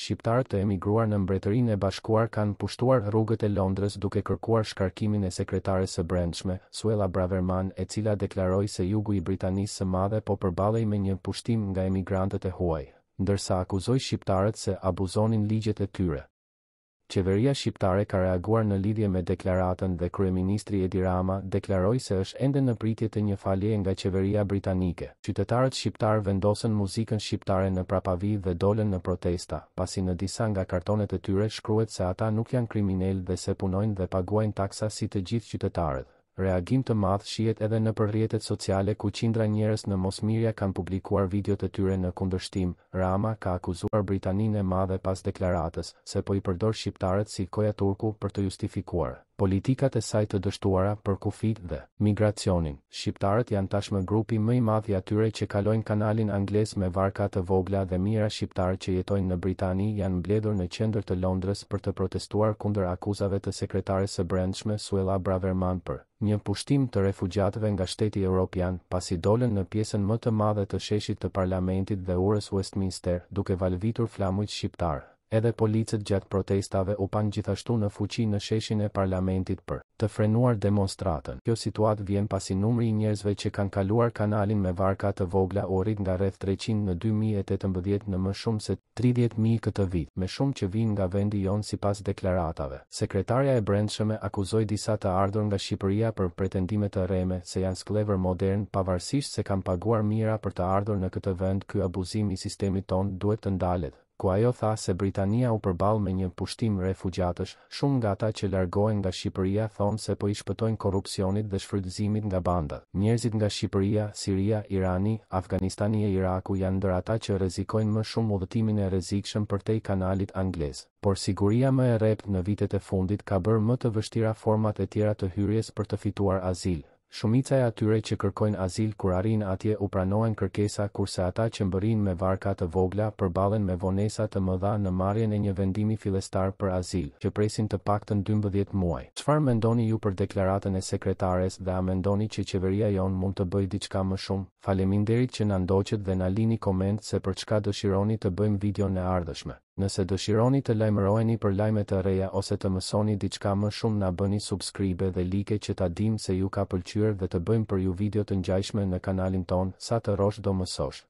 shqiptarët të emigruar në mbretërinë e bashkuar kanë pushtuar rrugët e Londrës duke kërkuar shkarkimin e sekretares së brendshme, Suela Braverman, e cila deklaroi se jugu i Britanisë së Madhe po përballej me një pushtim nga emigrantët e huaj, ndërsa akuzoi shqiptarët se abuzonin ligjet e tyre. Qeveria shqiptare ka reaguar në lidhje me deklaratën dhe kryeministri Edi Rama deklaroi se është ende në pritje të një falje nga qeveria britanike. Qytetarët shqiptar vendosen muzikën shqiptare në prapavi dhe dolën në protesta, pasi në disa nga kartonet e tyre shkruhet se ata nuk janë kriminalë dhe se punojnë dhe paguajnë taksa si të gjithë qytetarët. Reagim të madh shihet edhe në përrjetet sociale ku qindra njerëz në Mosmirja kanë publikuar video të tyre në kundërshtim. Rama ka akuzuar Britaninë e Madhe pas deklaratës se po i përdor shqiptarët si koja turku për të justifikuar politikat e saj të dështuara për kufit dhe migracionin. Shqiptarët janë tashmë grupi më i madh i atyre që kalojnë kanalin anglez me varka të vogla dhe mira shqiptarë që jetojnë në Britani janë mbledhur në qendër të Londrës për të protestuar kundër akuzave të sekretares së brendshme Suella Braverman për një pushtim të refugjatëve nga shteti europian pasi dolën në pjesën më të madhe të sheshit të parlamentit dhe urës Westminster duke valvitur flamujt shqiptarë edhe policët gjatë protestave u pan gjithashtu në fuqi në sheshin e parlamentit për të frenuar demonstratën. Kjo situatë vjen pasi numri i njerëzve që kanë kaluar kanalin me varka të vogla u rrit nga rreth 300 në 2018 në më shumë se 30.000 këtë vit, me shumë që vinë nga vendi jonë si pas deklaratave. Sekretarja e brendshme akuzoi disa të ardhur nga Shqipëria për pretendime të reme se janë sklever modern pavarësisht se kanë paguar mira për të ardhur në këtë vend, ky abuzim i sistemit ton duhet të ndalet ku ajo tha se Britania u përball me një pushtim refugjatësh, shumë nga ata që largohen nga Shqipëria thon se po i shpëtojnë korrupsionit dhe shfrytëzimit nga banda. Njerëzit nga Shqipëria, Siria, Irani, Afganistani e Iraku janë ndër ata që rrezikojnë më shumë udhëtimin e rrezikshëm përtej kanalit anglez, por siguria më e rrept në vitet e fundit ka bërë më të vështira format e tjera të hyrjes për të fituar azil. Shumica e atyre që kërkojnë azil kur arrin atje u pranojnë kërkesa kurse ata që mbërrin me varka të vogla përballen me vonesa të mëdha në marrjen e një vendimi fillestar për azil, që presin të paktën 12 muaj. Çfarë mendoni ju për deklaratën e sekretares dhe a mendoni që qeveria jon mund të bëjë diçka më shumë? Faleminderit që na ndoqët dhe na lini koment se për çka dëshironi të bëjmë video në ardhshme. Nëse dëshironi të lajmëroheni për lajme të reja ose të mësoni diçka më shumë na bëni subscribe dhe like që ta dim se ju ka pëlqyer dhe të bëjmë për ju video të ngjashme në kanalin ton sa të rosh do mësosh